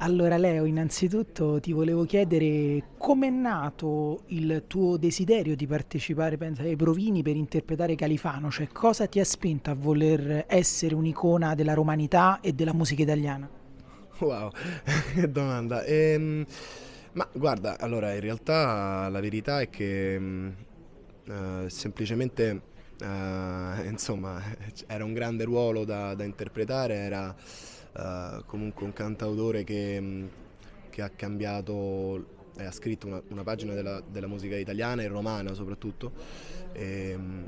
Allora Leo, innanzitutto ti volevo chiedere com'è nato il tuo desiderio di partecipare penso, ai provini per interpretare Califano, cioè cosa ti ha spinto a voler essere un'icona della romanità e della musica italiana? Wow, che domanda. Ehm, ma guarda, allora in realtà la verità è che mm, eh, semplicemente eh, insomma era un grande ruolo da, da interpretare, era eh, comunque un cantautore che, mm, che ha cambiato, eh, ha scritto una, una pagina della, della, musica italiana e romana soprattutto. E, mm,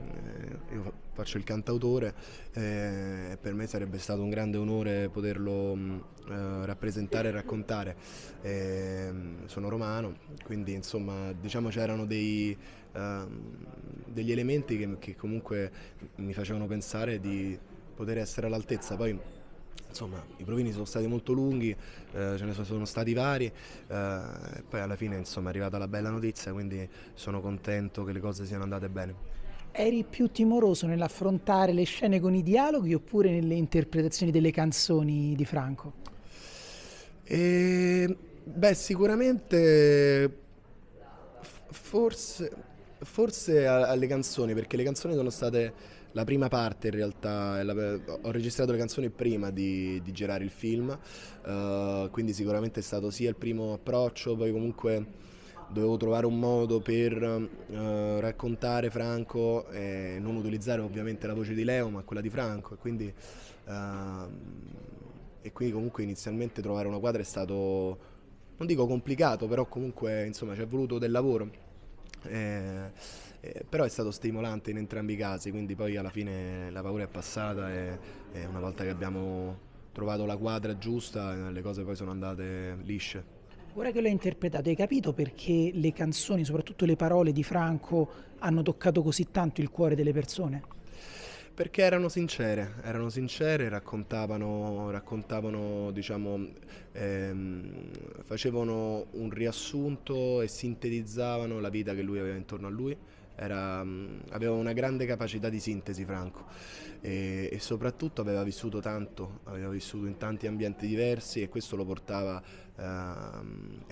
eh, io faccio il cantautore eh, e per me sarebbe stato un grande onore poterlo mm, eh, rappresentare e raccontare. sono romano, quindi insomma diciamo c'erano dei, eh, degli elementi che, che comunque mi facevano pensare di poter essere all'altezza. Poi Insomma, i provini sono stati molto lunghi, eh, ce ne sono stati vari, eh, e poi alla fine insomma, è arrivata la bella notizia, quindi sono contento che le cose siano andate bene. Eri più timoroso nell'affrontare le scene con i dialoghi oppure nelle interpretazioni delle canzoni di Franco? E, ehm, beh, sicuramente forse Forse alle canzoni, perché le canzoni sono state la prima parte in realtà, ho registrato le canzoni prima di, di girare il film, uh, quindi sicuramente è stato sia il primo approccio, poi comunque dovevo trovare un modo per uh, raccontare Franco e non utilizzare ovviamente la voce di Leo ma quella di Franco e quindi, uh, e quindi comunque inizialmente trovare una quadra è stato, non dico complicato, però comunque insomma ci è voluto del lavoro. Eh, eh, però è stato stimolante in entrambi i casi, quindi poi alla fine la paura è passata e, e una volta che abbiamo trovato la quadra giusta eh, le cose poi sono andate lisce. Ora che l'hai interpretato hai capito perché le canzoni, soprattutto le parole di Franco, hanno toccato così tanto il cuore delle persone? Perché erano sincere, erano sincere, raccontavano, raccontavano diciamo, ehm, facevano un riassunto e sintetizzavano la vita che lui aveva intorno a lui era, mm, aveva una grande capacità di sintesi Franco e, e, soprattutto aveva vissuto tanto, aveva vissuto in tanti ambienti diversi e questo lo portava, eh,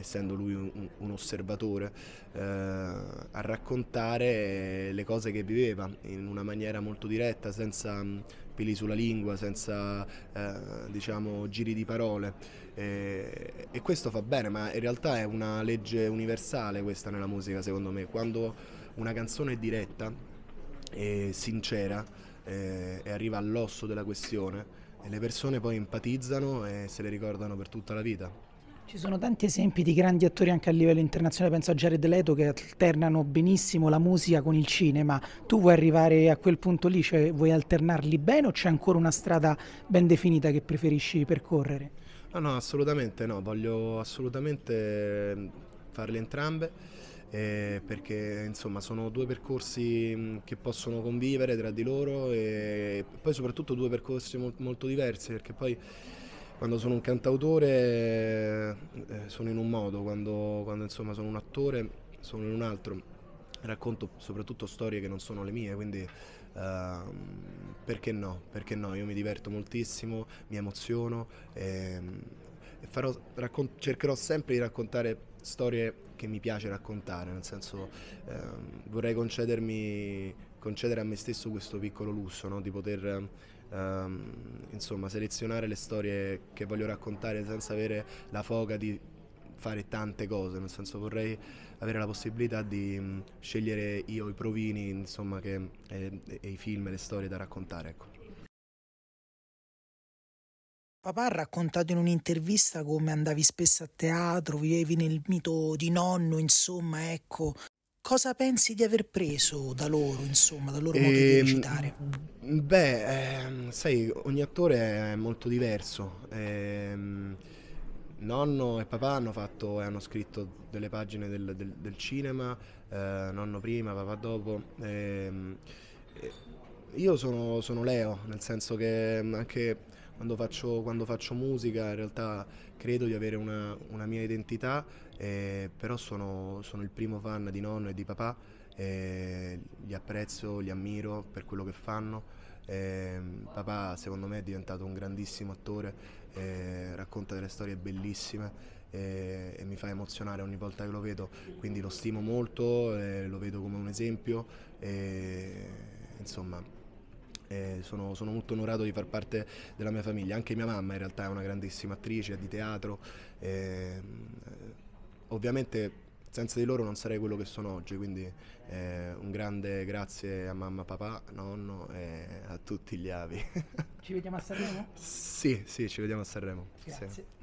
essendo lui un, un osservatore, eh, a raccontare le cose che viveva in una maniera molto diretta, senza mm, peli sulla lingua, senza eh, diciamo, giri di parole. E, e questo fa bene, ma in realtà è una legge universale questa nella musica secondo me. Quando una canzone diretta e sincera eh, e arriva all'osso della questione e le persone poi empatizzano e se le ricordano per tutta la vita. Ci sono tanti esempi di grandi attori anche a livello internazionale, penso a Jared Leto che alternano benissimo la musica con il cinema. Tu vuoi arrivare a quel punto lì, cioè vuoi alternarli bene o c'è ancora una strada ben definita che preferisci percorrere? No, no, assolutamente no, voglio assolutamente farle entrambe eh, perché insomma sono due percorsi mm, che possono convivere tra di loro e poi soprattutto due percorsi molto, molto diversi perché poi quando sono un cantautore eh, eh, sono in un modo, quando, quando insomma sono un attore sono in un altro racconto soprattutto storie che non sono le mie, quindi uh, perché no? Perché no? Io mi diverto moltissimo, mi emoziono e, ehm, e farò, raccon- cercherò sempre di raccontare storie che mi piace raccontare, nel senso ehm, vorrei concedermi, concedere a me stesso questo piccolo lusso no? di poter ehm, insomma, selezionare le storie che voglio raccontare senza avere la foga di fare tante cose, nel senso vorrei avere la possibilità di mh, mm, scegliere io i provini, insomma, che, e, e, i film e le storie da raccontare. Ecco. Papà ha raccontato in un'intervista come andavi spesso a teatro, vivevi nel mito di nonno, insomma, ecco. Cosa pensi di aver preso da loro, insomma, dal loro modo ehm, di recitare? Beh, ehm, sai, ogni attore è molto diverso. Ehm, nonno e papà hanno, fatto, e hanno scritto delle pagine del, del, del cinema, eh, nonno prima, papà dopo. Ehm, io sono, sono Leo, nel senso che anche quando faccio, quando faccio, musica in realtà credo di avere una, una mia identità, eh, però sono, sono, il primo fan di nonno e di papà, eh, li apprezzo, li ammiro per quello che fanno. Eh, papà secondo me è diventato un grandissimo attore, eh, racconta delle storie bellissime eh, e mi fa emozionare ogni volta che lo vedo, quindi lo stimo molto, eh, lo vedo come un esempio. insomma, eh, sono, sono, molto onorato di far parte della mia famiglia. Anche mia mamma in realtà è una grandissima attrice di teatro. Eh, ovviamente senza di loro non sarei quello che sono oggi, quindi eh, un grande grazie a mamma, papà, nonno e a tutti gli avi. ci vediamo a Sanremo? Sì, sì, ci vediamo a Sanremo. Grazie. Sì.